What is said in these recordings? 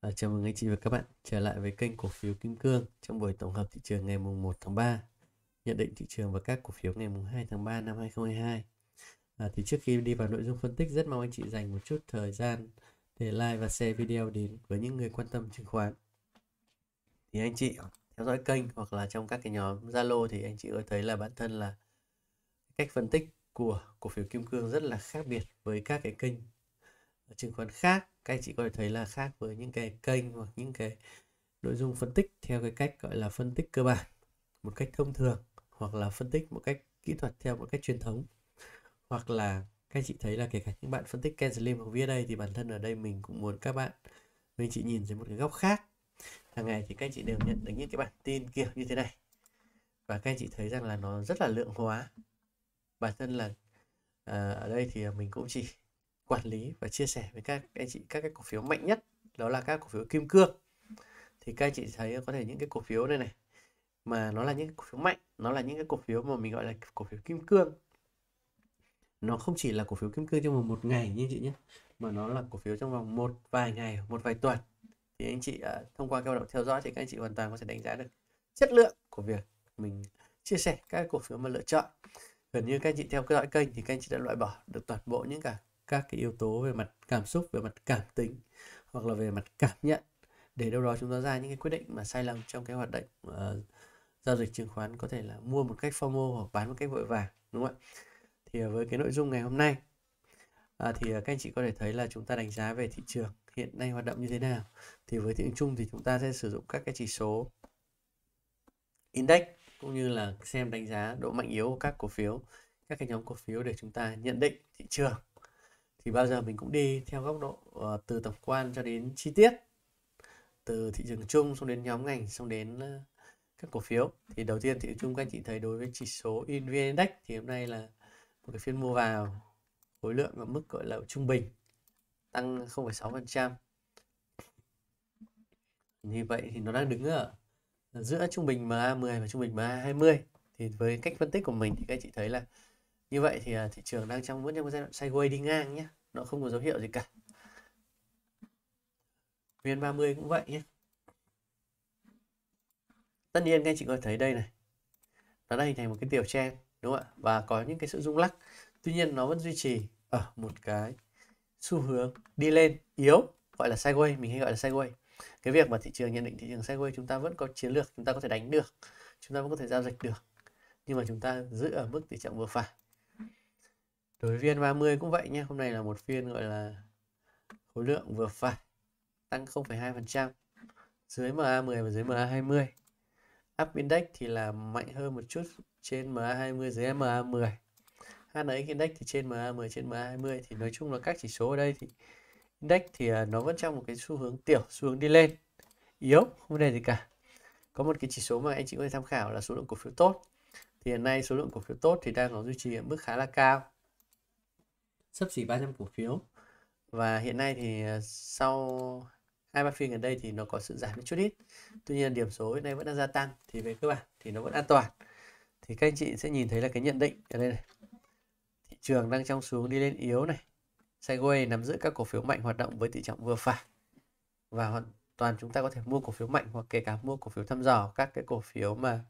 À, chào mừng anh chị và các bạn trở lại với kênh cổ phiếu Kim Cương trong buổi tổng hợp thị trường ngày mùng 1 tháng 3. Nhận định thị trường và các cổ phiếu ngày mùng 2 tháng 3 năm 2022. À, ờ, thì trước khi đi vào nội dung phân tích rất mong anh chị dành một chút thời gian để like và share video đến với những người quan tâm chứng khoán. Thì anh chị theo dõi kênh hoặc là trong các cái nhóm Zalo thì anh chị có thấy là bản thân là cách phân tích của cổ phiếu Kim Cương rất là khác biệt với các cái kênh chứng khoán khác các anh chị có thể thấy là khác với những cái kênh hoặc những cái nội dung phân tích theo cái cách gọi là phân tích cơ bản một cách thông thường hoặc là phân tích một cách kỹ thuật theo một cách truyền thống hoặc là các anh chị thấy là kể cả những bạn phân tích Ken Slim hoặc VSA thì bản thân ở đây mình cũng muốn các bạn mình chị nhìn dưới một cái góc khác hàng ngày thì các anh chị đều nhận được những cái bản tin kiểu như thế này và các anh chị thấy rằng là nó rất là lượng hóa bản thân là à, ở đây thì mình cũng chỉ quản lý và chia sẻ với các anh chị các cái cổ phiếu mạnh nhất đó là các cổ phiếu kim cương thì các anh chị thấy có thể những cái cổ phiếu này này mà nó là những cổ phiếu mạnh nó là những cái cổ phiếu mà mình gọi là cổ phiếu kim cương nó không chỉ là cổ phiếu kim cương trong vòng một ngày như chị nhé mà nó là cổ phiếu trong vòng một vài ngày một vài tuần thì anh chị à, thông qua các hoạt động theo dõi thì các anh chị hoàn toàn có thể đánh giá được chất lượng của việc mình chia sẻ các cổ phiếu mà lựa chọn gần như các anh chị theo dõi kênh thì các anh chị đã loại bỏ được toàn bộ những cả các cái yếu tố về mặt cảm xúc về mặt cảm tính hoặc là về mặt cảm nhận để đâu đó chúng ta ra những cái quyết định mà sai lầm trong cái hoạt động uh, giao dịch chứng khoán có thể là mua một cách FOMO hoặc bán một cách vội vàng đúng không ạ thì ờ, với cái nội dung ngày hôm nay à, thì các anh chị có thể thấy là chúng ta đánh giá về thị trường hiện nay hoạt động như thế nào thì với thị trường chung thì chúng ta sẽ sử dụng các cái chỉ số index cũng như là xem đánh giá độ mạnh yếu của các cổ phiếu các cái nhóm cổ phiếu để chúng ta nhận định thị trường thì bao giờ mình cũng đi theo góc độ uh, từ tổng quan cho đến chi tiết từ thị trường chung xong đến nhóm ngành xong đến uh, các cổ phiếu thì đầu tiên thị trường chung các anh chị thấy đối với chỉ số VN Index thì hôm nay là một cái phiên mua vào khối lượng ở mức gọi là trung bình tăng 0,6% như vậy thì nó đang đứng ở giữa trung bình MA10 và trung bình MA20 thì với cách phân tích của mình thì các anh chị thấy là như vậy thì à, thị trường đang trong vẫn trong cái giai đoạn sideways đi ngang nhé nó không có dấu hiệu gì cả vn 30 cũng vậy nhé tất nhiên các anh chị có thấy đây này nó đã hình thành một cái tiểu chen đúng không ạ và có những cái sự rung lắc tuy nhiên nó vẫn duy trì ở một cái xu hướng đi lên yếu gọi là sideways mình hay gọi là sideways cái việc mà thị trường nhận định thị trường sideways chúng ta vẫn có chiến lược chúng ta có thể đánh được chúng ta vẫn có thể giao dịch được nhưng mà chúng ta giữ ở mức tỷ trọng vừa phải đối viên 30 cũng vậy nhé hôm nay là một phiên gọi là khối lượng vừa phải tăng 0,2% dưới MA10 và dưới MA20 up index thì là mạnh hơn một chút trên MA20 dưới MA10 HNX index thì trên MA10 trên MA20 thì nói chung là các chỉ số ở đây thì index thì à, nó vẫn trong một cái xu hướng tiểu xu hướng đi lên yếu không vấn đề gì cả có một cái chỉ số mà anh chị có thể tham khảo là số lượng cổ phiếu tốt thì hiện nay số lượng cổ phiếu tốt thì đang có duy trì ở mức khá là cao sấp xỉ 300 cổ phiếu và hiện nay thì ờ, sau hai ba phiên gần đây thì nó có sự giảm một chút ít tuy nhiên điểm số hiện nay vẫn đang gia tăng thì về cơ bản thì nó vẫn an toàn thì các anh chị sẽ nhìn thấy là cái nhận định ở đây này thị trường đang trong xuống đi lên yếu này Segway nắm giữ các cổ phiếu mạnh hoạt động với tỷ trọng vừa phải và hoàn toàn chúng ta có thể mua cổ phiếu mạnh hoặc kể cả mua cổ phiếu thăm dò các cái cổ phiếu mà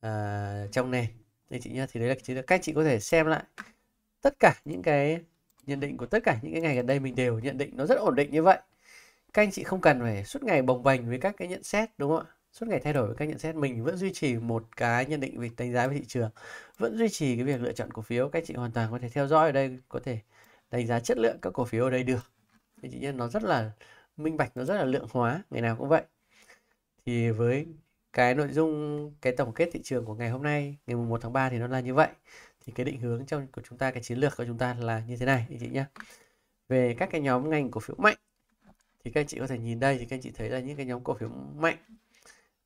à, trong này đây chị nhá thì đấy là chính là cách chị có thể xem lại tất cả những cái nhận định của tất cả những cái ngày gần đây mình đều nhận định nó rất ổn định như vậy các anh chị không cần phải suốt ngày bồng bềnh với các cái nhận xét đúng không ạ suốt ngày thay đổi với các nhận xét mình vẫn duy trì một cái nhận định về đánh giá về thị trường vẫn duy trì cái việc lựa chọn cổ phiếu các anh chị hoàn toàn có thể theo dõi ở đây có thể đánh giá chất lượng các cổ phiếu ở đây được thì chị nhân nó rất là minh bạch nó rất là lượng hóa ngày nào cũng vậy thì với cái nội dung cái tổng kết thị trường của ngày hôm nay ngày 1 tháng 3 thì nó là như vậy thì cái định hướng trong của chúng ta cái chiến lược của chúng ta là như thế này anh chị nhé về các cái nhóm ngành cổ phiếu mạnh thì các anh chị có thể nhìn đây thì các anh chị thấy là những cái nhóm cổ phiếu mạnh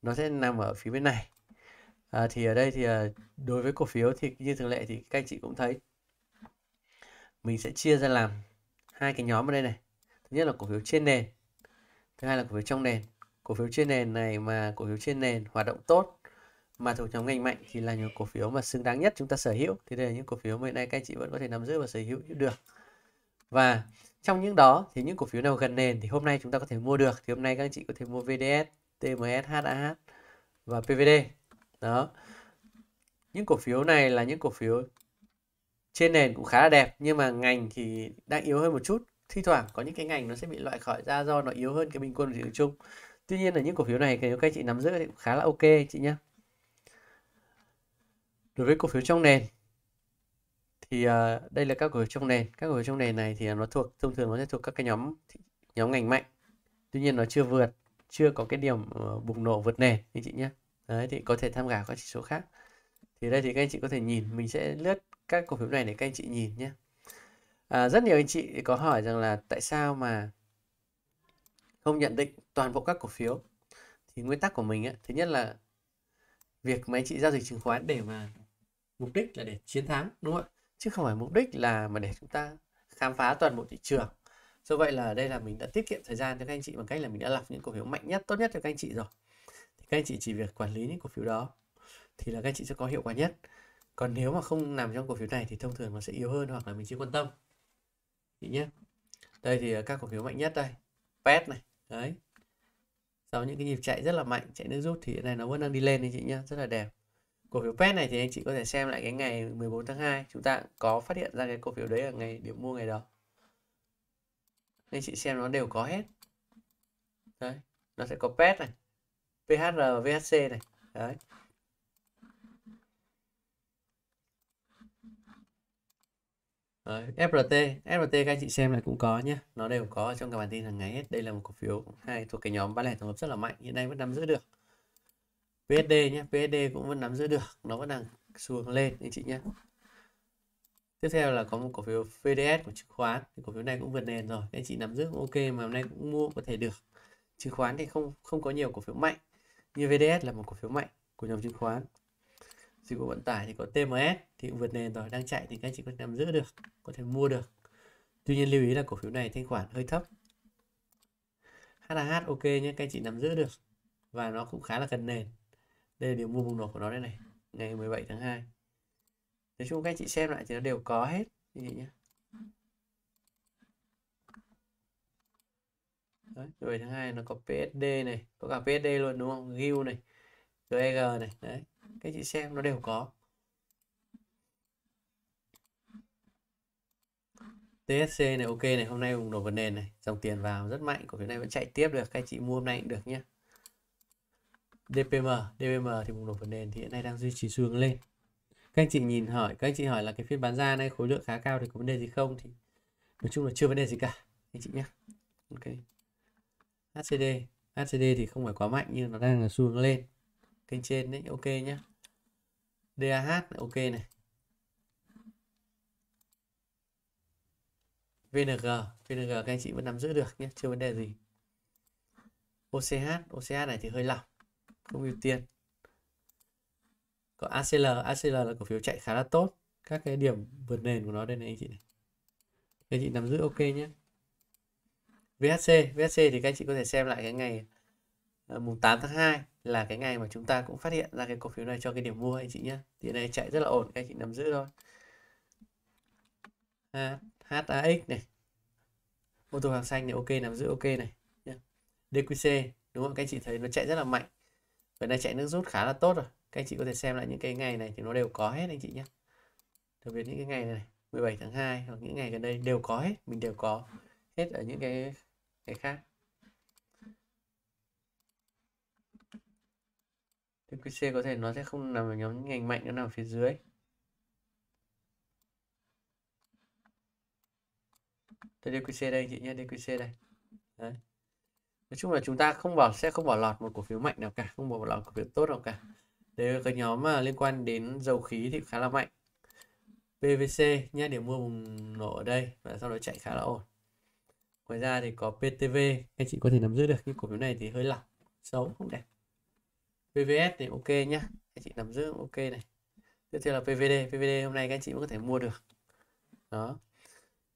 nó sẽ nằm ở phía bên này à, thì ở đây thì à, đối với cổ phiếu thì như thường lệ thì các anh chị cũng thấy mình sẽ chia ra làm hai cái nhóm ở đây này thứ nhất là cổ phiếu trên nền thứ hai là cổ phiếu trong nền cổ phiếu trên nền này mà cổ phiếu trên nền hoạt động tốt mà thuộc nhóm ngành mạnh thì là những cổ phiếu mà xứng đáng nhất chúng ta sở hữu thì đây là những cổ phiếu mà hiện nay các anh chị vẫn có thể nắm giữ và sở hữu được và trong những đó thì những cổ phiếu nào gần nền thì hôm nay chúng ta có thể mua được thì hôm nay các anh chị có thể mua VDS, TMS, HAH và PVD đó những cổ phiếu này là những cổ phiếu trên nền cũng khá là đẹp nhưng mà ngành thì đang yếu hơn một chút thi thoảng có những cái ngành nó sẽ bị loại khỏi ra do nó yếu hơn cái bình quân của thị trường chung tuy nhiên là những cổ phiếu này nếu các anh chị nắm giữ thì cũng khá là ok chị nhé đối với cổ phiếu trong nền thì uh, đây là các cổ phiếu trong nền các cổ phiếu trong nền này thì à, nó thuộc thông thường nó sẽ thuộc các cái nhóm nhóm ngành mạnh tuy nhiên nó chưa vượt chưa có cái điểm ờ, bùng nổ vượt nền anh chị nhé đấy thì có thể tham khảo các chỉ số khác thì đây thì các anh chị có thể nhìn mình sẽ lướt các cổ phiếu này để các anh chị nhìn nhé à, rất nhiều anh chị có hỏi rằng là tại sao mà không nhận định toàn bộ các cổ phiếu thì nguyên tắc của mình ấy, thứ nhất là việc mà anh chị giao dịch chứng khoán để mà mục đích là để chiến thắng đúng không ạ chứ không phải mục đích là mà để chúng ta khám phá toàn bộ thị trường do vậy là đây là mình đã tiết kiệm thời gian cho các anh chị bằng cách là mình đã lọc những cổ phiếu mạnh nhất tốt nhất cho các anh chị rồi thì các anh chị chỉ việc quản lý những cổ phiếu đó thì là các anh chị sẽ có hiệu quả nhất còn nếu mà không nằm trong cổ phiếu này thì thông thường nó sẽ yếu hơn hoặc là mình chưa quan tâm chị nhé đây thì ờ, các cổ phiếu mạnh nhất đây pet này đấy sau những cái nhịp chạy rất là mạnh chạy nước rút thì này nó vẫn đang đi lên đấy chị nhé, rất là đẹp cổ phiếu pet này thì anh chị có thể xem lại cái ngày 14 tháng 2 chúng ta có phát hiện ra cái cổ phiếu đấy ở ngày điểm mua ngày đó anh chị xem nó đều có hết đấy nó sẽ có pet này PHR và VHC này đấy Đấy, FRT, FRT các anh chị xem này cũng có nhé Nó đều có trong các bản tin hàng ngày hết Đây là một cổ phiếu hay thuộc cái nhóm bán lẻ tổng hợp rất là mạnh Hiện nay vẫn nắm giữ được PSD nhé PSD cũng vẫn nắm giữ được nó vẫn đang xuống lên anh chị nhé tiếp theo là có một cổ phiếu VDS của chứng khoán thì cổ phiếu này cũng vượt nền rồi anh chị nắm giữ cũng ok mà hôm nay cũng mua có thể được chứng khoán thì không không có nhiều cổ phiếu mạnh như VDS là một cổ phiếu mạnh của nhóm chứng khoán dịch vụ vận tải thì có TMS thì cũng vượt nền rồi đang chạy thì các chị có thể nắm giữ được có thể mua được tuy nhiên lưu ý là cổ phiếu này thanh khoản hơi thấp HH ok nhé các chị nắm giữ được và nó cũng khá là gần nền đây là điểm mua bùng nổ của nó đây này ngày 17 tháng 2 nói chung các chị xem lại thì nó đều có hết như vậy nhé Đấy, 17 tháng 2 nó có PSD này có cả PSD luôn đúng không GIL này GEG e này đấy các chị xem nó đều có TSC này ok này hôm nay bùng nổ vấn nền này dòng tiền vào rất mạnh của cái này vẫn chạy tiếp được các chị mua hôm nay cũng được nhé DPM DPM thì bùng nổ phần nền thì hiện nay đang duy trì xu hướng lên các anh chị nhìn hỏi các anh chị hỏi là cái phiên bán ra này khối lượng khá cao thì có vấn đề gì không thì nói chung là chưa vấn đề gì cả anh chị nhé ok HCD HCD thì không phải quá mạnh nhưng nó đang là xu hướng lên kênh trên đấy ok nhé DAH ok này VNG VNG các anh chị vẫn nắm giữ được nhé chưa vấn đề gì OCH OCH này thì hơi lỏng không ưu tiên còn ACL ACL là cổ phiếu chạy khá là tốt các cái điểm vượt nền của nó đây này anh chị này các chị nắm giữ ok nhé VHC VHC thì các anh chị có thể xem lại cái ngày ờ, mùng 8 tháng 2 là cái ngày mà chúng ta cũng phát hiện ra cái cổ phiếu này cho cái điểm mua anh chị nhé thì này chạy rất là ổn các anh chị nắm giữ thôi HAX này ô tô hàng xanh này ok nắm giữ ok này DQC đúng không các anh chị thấy nó chạy rất là mạnh Vậy là chạy nước rút khá là tốt rồi. Các anh chị có thể xem lại những cái ngày này thì nó đều có hết anh chị nhé. Đặc biệt những cái ngày này, 17 tháng 2 hoặc những ngày gần đây đều có hết, mình đều có hết ở những cái cái khác. QC có thể nó sẽ không nằm ở nhóm những ngành mạnh nó nằm phía dưới. Tôi DQC đây anh chị nhé, DQC đây. Đấy nói chung là chúng ta không vào sẽ không bỏ lọt một cổ phiếu mạnh nào cả không bỏ lọt cổ phiếu tốt nào cả đấy là cái nhóm mà liên quan đến dầu khí thì khá là mạnh PVC nhé điểm mua bùng nổ ở đây và sau đó chạy khá là ổn ngoài ra thì có PTV anh chị có thể nắm giữ được nhưng cổ phiếu này thì hơi lỏng xấu không đẹp PVS thì ok nhá anh chị nắm giữ ok này tiếp theo là PVD PVD hôm nay các anh chị cũng có thể mua được đó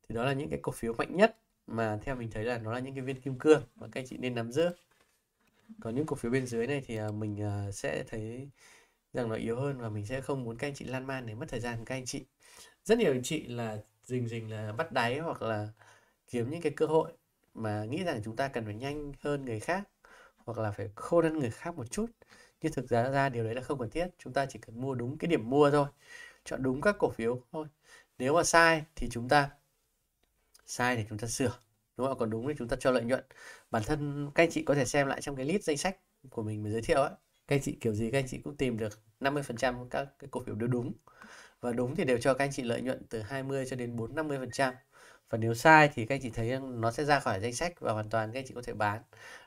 thì đó là những cái cổ phiếu mạnh nhất mà theo mình thấy là nó là những cái viên kim cương mà các anh chị nên nắm giữ còn những cổ phiếu bên dưới này thì à, mình à, sẽ thấy rằng nó yếu hơn và mình sẽ không muốn các anh chị lan man để mất thời gian các anh chị rất nhiều anh chị là rình rình là bắt đáy hoặc là kiếm những cái cơ hội mà nghĩ rằng chúng ta cần phải nhanh hơn người khác hoặc là phải khôn hơn người khác một chút nhưng thực ra ra điều đấy là không cần thiết chúng ta chỉ cần mua đúng cái điểm mua thôi chọn đúng các cổ phiếu thôi nếu mà sai thì chúng ta sai thì chúng ta sửa đúng không còn đúng thì chúng ta cho lợi nhuận bản thân các anh chị có thể xem lại trong cái list danh sách của mình mình giới thiệu ấy các anh chị kiểu gì các anh chị cũng tìm được 50% các cái cổ phiếu đều đúng và đúng thì đều cho các anh chị lợi nhuận từ 20 cho đến 4 50% và nếu sai thì các anh chị thấy nó sẽ ra khỏi danh sách và hoàn toàn các anh chị có thể bán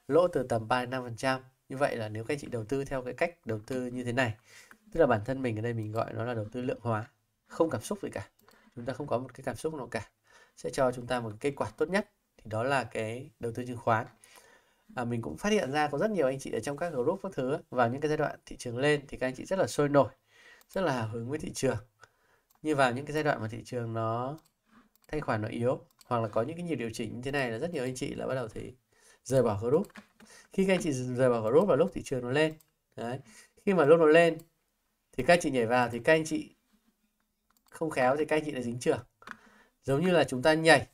lỗ từ tầm 3 phần trăm như vậy là nếu các anh chị đầu tư theo cái cách đầu tư như thế này tức là bản thân mình ở đây mình gọi nó là đầu tư lượng hóa không cảm xúc gì cả chúng ta không có một cái cảm xúc nào cả sẽ cho chúng ta một kết quả tốt nhất thì đó là cái đầu tư chứng khoán à, mình cũng phát hiện ra có rất nhiều anh chị ở trong các group các thứ vào những cái giai đoạn thị trường lên thì các anh chị rất là sôi nổi rất là hào hứng với thị trường như vào những cái giai đoạn mà thị trường nó thanh khoản nó yếu hoặc là có những cái nhiều điều chỉnh như thế này là rất nhiều anh chị là bắt đầu thì rời bỏ group khi các anh chị rời bỏ group là lúc thị trường nó lên đấy khi mà lúc nó lên thì các anh chị nhảy vào thì các anh chị không khéo thì các anh chị lại dính trường giống như là chúng ta nhảy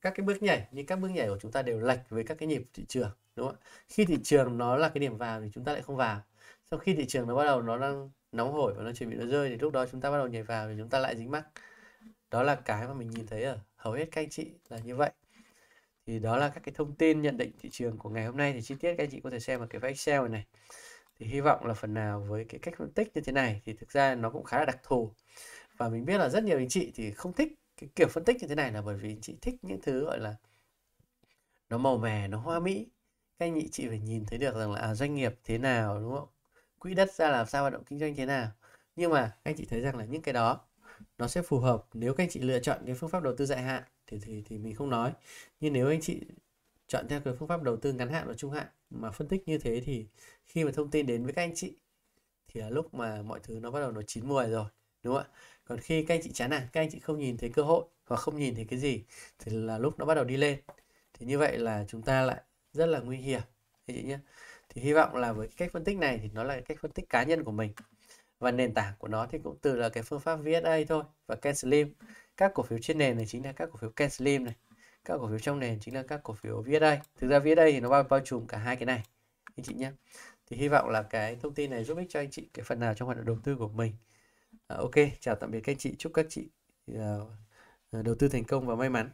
các cái bước nhảy nhưng các bước nhảy của chúng ta đều lệch với các cái nhịp thị trường đúng không ạ khi thị trường nó là cái điểm vào thì chúng ta lại không vào sau khi thị trường nó bắt đầu nó đang nóng hổi và nó chuẩn bị nó rơi thì lúc đó chúng ta bắt đầu nhảy vào thì chúng ta lại dính mắc đó là cái mà mình nhìn thấy ở hầu hết các anh chị là như vậy thì đó là các cái thông tin nhận định thị trường của ngày hôm nay thì chi tiết các anh chị có thể xem vào cái file Excel này thì hy vọng là phần nào với cái cách phân tích như thế này thì thực ra nó cũng khá là đặc thù và mình biết là rất nhiều anh chị thì không thích cái kiểu phân tích như thế này là bởi vì chị thích những thứ gọi là nó màu mè nó hoa mỹ các anh chị phải nhìn thấy được rằng là à, doanh nghiệp thế nào đúng không quỹ đất ra làm sao hoạt động kinh doanh thế nào nhưng mà các anh chị thấy rằng là những cái đó nó sẽ phù hợp nếu các anh chị lựa chọn cái phương pháp đầu tư dài hạn thì thì thì mình không nói nhưng nếu anh chị chọn theo cái phương pháp đầu tư ngắn hạn và trung hạn mà phân tích như thế thì khi mà thông tin đến với các anh chị thì là lúc mà mọi thứ nó bắt đầu nó chín mùi rồi đúng không ạ còn khi các anh chị chán nản các anh chị không nhìn thấy cơ hội hoặc không nhìn thấy cái gì thì là lúc nó bắt đầu đi lên thì như vậy là chúng ta lại rất là nguy hiểm anh chị nhé thì hy vọng là với cách phân tích này thì nó là cách phân tích cá nhân của mình và nền tảng của nó thì cũng từ là cái phương pháp VSA thôi và Ken Slim các cổ phiếu trên nền này chính là các cổ phiếu Ken Slim này các cổ phiếu trong nền chính là các cổ phiếu VSA thực ra VSA thì nó bao, bao trùm cả hai cái này anh chị nhé thì hy vọng là cái thông tin này giúp ích cho anh chị cái phần nào trong hoạt động đầu tư của mình Ờ, ok chào tạm biệt các anh chị chúc các chị ờ, đầu tư thành công và may mắn